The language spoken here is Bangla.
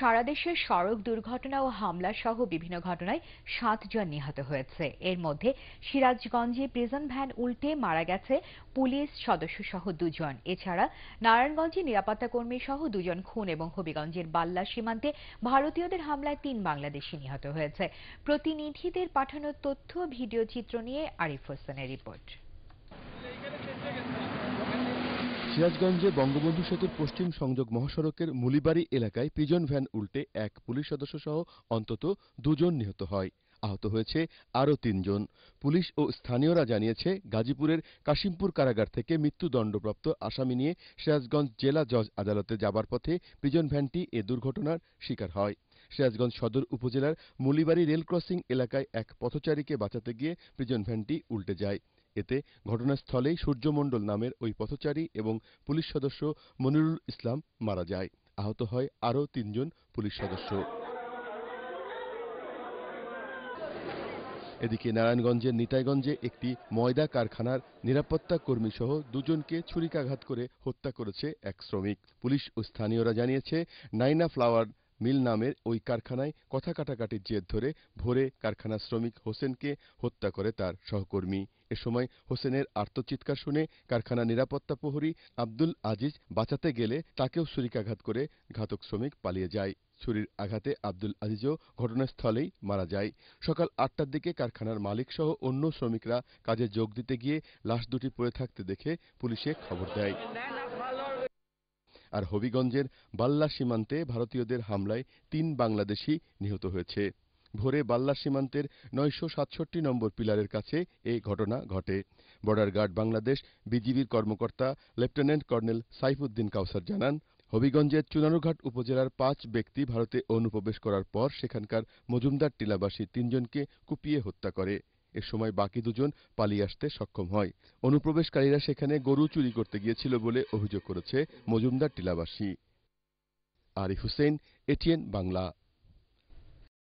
সারা দেশে সড়ক দুর্ঘটনা ও হামলা সহ বিভিন্ন ঘটনায় সাতজন নিহত হয়েছে এর মধ্যে সিরাজগঞ্জে প্রিজন ভ্যান উল্টে মারা গেছে পুলিশ সদস্য সহ দুজন এছাড়া নারায়ণগঞ্জে নিরাপত্তা কর্মী সহ দুজন খুন এবং হবিগঞ্জের বাল্লা সীমান্তে ভারতীয়দের হামলায় তিন বাংলাদেশি নিহত হয়েছে প্রতিনিধিদের পাঠানো তথ্য ভিডিও চিত্র নিয়ে আরিফ হোসেনের রিপোর্ট সিরাজগঞ্জে বঙ্গবন্ধু সেতুর পশ্চিম সংযোগ মহাসড়কের মুলিবাড়ি এলাকায় পিজন ভ্যান উল্টে এক পুলিশ সদস্য সহ অন্তত দুজন নিহত হয় আহত হয়েছে আরও তিনজন পুলিশ ও স্থানীয়রা জানিয়েছে গাজীপুরের কাশিমপুর কারাগার থেকে মৃত্যুদণ্ডপ্রাপ্ত আসামি নিয়ে সিরাজগঞ্জ জেলা জজ আদালতে যাবার পথে পিজন ভ্যানটি এ দুর্ঘটনার শিকার হয় সিরাজগঞ্জ সদর উপজেলার মুলিবাড়ি রেল ক্রসিং এলাকায় এক পথচারীকে বাঁচাতে গিয়ে প্রিজন ভ্যানটি উল্টে যায় এতে ঘটনাস্থলেই সূর্যমণ্ডল নামের ওই পথচারী এবং পুলিশ সদস্য মনিরুল ইসলাম মারা যায় আহত হয় আরও তিনজন পুলিশ সদস্য এদিকে নারায়ণগঞ্জের নিতাইগঞ্জে একটি ময়দা কারখানার নিরাপত্তা কর্মী সহ দুজনকে ছুরিকাঘাত করে হত্যা করেছে এক শ্রমিক পুলিশ ও স্থানীয়রা জানিয়েছে নাইনা ফ্লাওয়ার মিল নামের ওই কারখানায় কথা কাটাকাটির জের ধরে ভোরে কারখানা শ্রমিক হোসেনকে হত্যা করে তার সহকর্মী এ সময় হোসেনের আর্তচিৎকার শুনে কারখানা নিরাপত্তা প্রহরী আব্দুল আজিজ বাঁচাতে গেলে তাকেও ছুরিকাঘাত করে ঘাতক শ্রমিক পালিয়ে যায় ছুরির আঘাতে আব্দুল আজিজও ঘটনাস্থলেই মারা যায় সকাল আটটার দিকে কারখানার মালিকসহ অন্য শ্রমিকরা কাজে যোগ দিতে গিয়ে লাশ দুটি পড়ে থাকতে দেখে পুলিশে খবর দেয় আর হবিগঞ্জের বাল্লা সীমান্তে ভারতীয়দের হামলায় তিন বাংলাদেশি নিহত হয়েছে ভোরে বাল্লা সীমান্তের নয়শো সাতষট্টি নম্বর পিলারের কাছে এই ঘটনা ঘটে বর্ডার গার্ড বাংলাদেশ বিজিবির কর্মকর্তা লেফটেন্যান্ট কর্নেল সাইফুদ্দিন কাউসার জানান হবিগঞ্জের চুনানুঘাট উপজেলার পাঁচ ব্যক্তি ভারতে অনুপ্রবেশ করার পর সেখানকার মজুমদার টিলাবাসী তিনজনকে কুপিয়ে হত্যা করে এ সময় বাকি দুজন পালিয়ে আসতে সক্ষম হয় অনুপ্রবেশকারীরা সেখানে গরু চুরি করতে গিয়েছিল বলে অভিযোগ করেছে মজুমদার টিলাবাসী আরিফ হোসেন এটিএন বাংলা